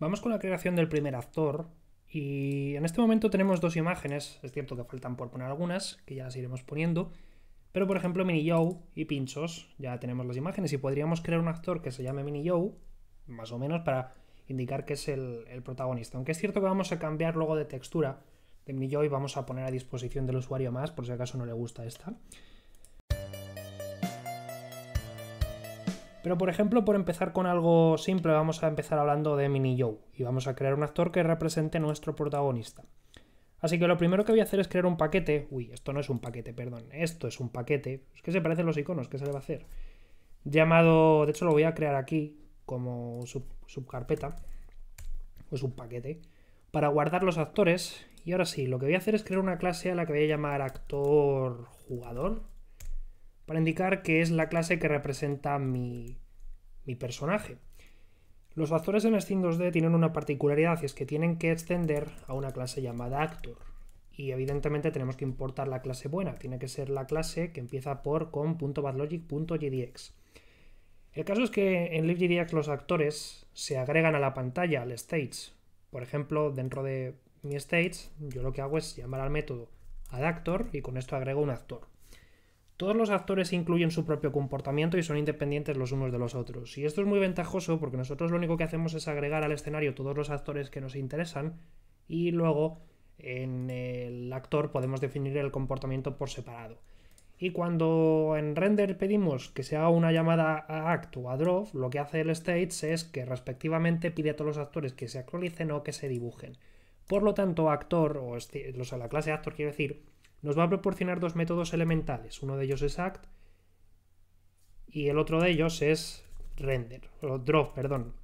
Vamos con la creación del primer actor. Y en este momento tenemos dos imágenes. Es cierto que faltan por poner algunas, que ya las iremos poniendo. Pero por ejemplo, Mini Joe y Pinchos, ya tenemos las imágenes y podríamos crear un actor que se llame Mini Joe, más o menos, para indicar que es el, protagonista. Aunque es cierto que vamos a cambiar luego de textura de Mini Joe y vamos a poner a disposición del usuario más, por si acaso no le gusta esta. Pero por ejemplo, por empezar con algo simple, vamos a empezar hablando de Mini Joe y vamos a crear un actor que represente nuestro protagonista. Así que lo primero que voy a hacer es crear un paquete. Uy, esto no es un paquete, perdón. Esto es un paquete. Es que se parecen los iconos, ¿qué se le va a hacer? Llamado, de hecho lo voy a crear aquí como subcarpeta. subcarpeta pues un paquete para guardar los actores. Y ahora sí, lo que voy a hacer es crear una clase a la que voy a llamar actor jugador para indicar que es la clase que representa mi, mi personaje. Los actores en Steam 2D tienen una particularidad y es que tienen que extender a una clase llamada Actor. Y evidentemente tenemos que importar la clase buena, tiene que ser la clase que empieza por com.batlogic.gdx. El caso es que en LibGDX los actores se agregan a la pantalla, al stage. Por ejemplo, dentro de mi stage, yo lo que hago es llamar al método adActor y con esto agrego un actor. Todos los actores incluyen su propio comportamiento y son independientes los unos de los otros. Y esto es muy ventajoso porque nosotros lo único que hacemos es agregar al escenario todos los actores que nos interesan y luego en el actor podemos definir el comportamiento por separado. Y cuando en render pedimos que se haga una llamada a act o a draw, lo que hace el stage es que respectivamente pide a todos los actores que se actualicen o que se dibujen. Por lo tanto, actor, o, o sea, la clase actor quiere decir, nos va a proporcionar dos métodos elementales. Uno de ellos es act y el otro de ellos es render, o draw, perdón.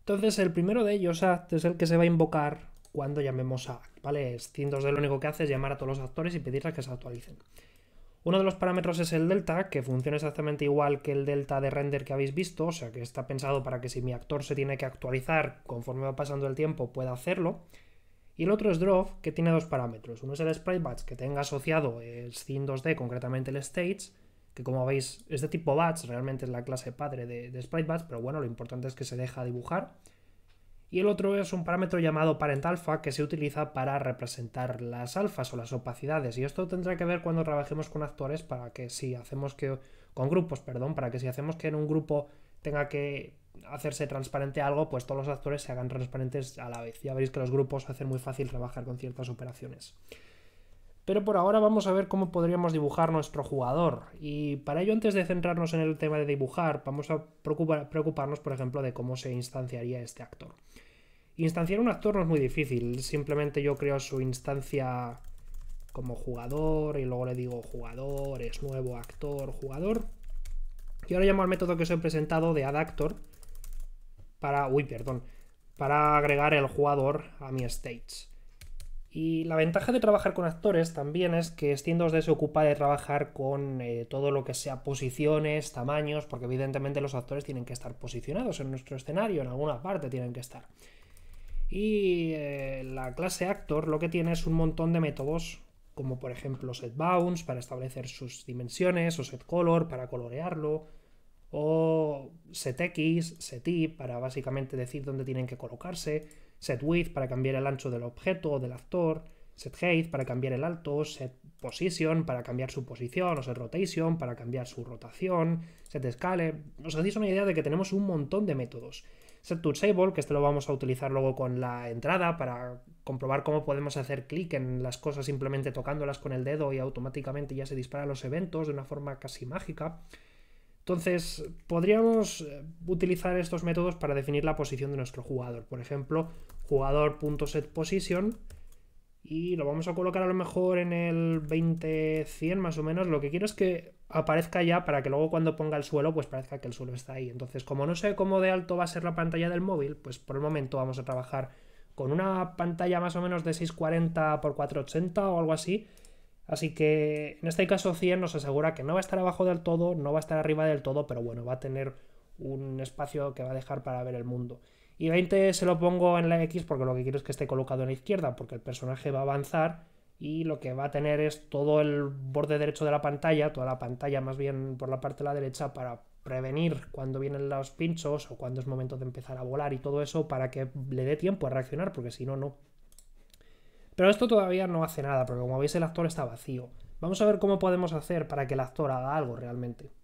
Entonces, el primero de ellos, act, es el que se va a invocar cuando llamemos a act, vale es Steam2 de lo único que hace es llamar a todos los actores y pedirles que se actualicen. Uno de los parámetros es el delta, que funciona exactamente igual que el delta de render que habéis visto, o sea que está pensado para que si mi actor se tiene que actualizar conforme va pasando el tiempo pueda hacerlo. Y el otro es Draw, que tiene dos parámetros. Uno es el sprite que tenga asociado el scene2D, concretamente el stage, que como veis, es de tipo batch, realmente es la clase padre de, de sprite pero bueno, lo importante es que se deja dibujar. Y el otro es un parámetro llamado ParentAlpha, que se utiliza para representar las alfas o las opacidades. Y esto tendrá que ver cuando trabajemos con actores para que si hacemos que... con grupos, perdón, para que si hacemos que en un grupo tenga que hacerse transparente algo, pues todos los actores se hagan transparentes a la vez. Ya veréis que los grupos hacen muy fácil trabajar con ciertas operaciones. Pero por ahora vamos a ver cómo podríamos dibujar nuestro jugador. Y para ello, antes de centrarnos en el tema de dibujar, vamos a preocuparnos, por ejemplo, de cómo se instanciaría este actor. Instanciar un actor no es muy difícil, simplemente yo creo su instancia como jugador y luego le digo jugador, es nuevo actor, jugador. Y ahora llamo al método que os he presentado de adaptor para, uy, perdón, para agregar el jugador a mi stage. Y la ventaja de trabajar con actores también es que Steam 2D se ocupa de trabajar con eh, todo lo que sea posiciones, tamaños, porque evidentemente los actores tienen que estar posicionados en nuestro escenario, en alguna parte tienen que estar. Y eh, la clase actor lo que tiene es un montón de métodos, como por ejemplo setBounce para establecer sus dimensiones, o setColor para colorearlo, o setx, y para básicamente decir dónde tienen que colocarse, setWidth para cambiar el ancho del objeto o del actor, setHeight para cambiar el alto, setPosition para cambiar su posición o setRotation para cambiar su rotación, setScale. Os hacéis una idea de que tenemos un montón de métodos. SetToTable, que este lo vamos a utilizar luego con la entrada para comprobar cómo podemos hacer clic en las cosas simplemente tocándolas con el dedo y automáticamente ya se disparan los eventos de una forma casi mágica. Entonces, podríamos eh, utilizar estos métodos para definir la posición de nuestro jugador. Por ejemplo, jugador.setPosition y lo vamos a colocar a lo mejor en el 20-100 más o menos. Lo que quiero es que aparezca ya para que luego cuando ponga el suelo, pues parezca que el suelo está ahí. Entonces, como no sé cómo de alto va a ser la pantalla del móvil, pues por el momento vamos a trabajar con una pantalla más o menos de 640 x 480 o algo así Así que en este caso 100 nos asegura que no va a estar abajo del todo, no va a estar arriba del todo, pero bueno, va a tener un espacio que va a dejar para ver el mundo. Y 20 se lo pongo en la X porque lo que quiero es que esté colocado en la izquierda, porque el personaje va a avanzar y lo que va a tener es todo el borde derecho de la pantalla, toda la pantalla más bien por la parte de la derecha para prevenir cuando vienen los pinchos o cuando es momento de empezar a volar y todo eso para que le dé tiempo a reaccionar, porque si no, no. Pero esto todavía no hace nada, porque como veis el actor está vacío. Vamos a ver cómo podemos hacer para que el actor haga algo realmente.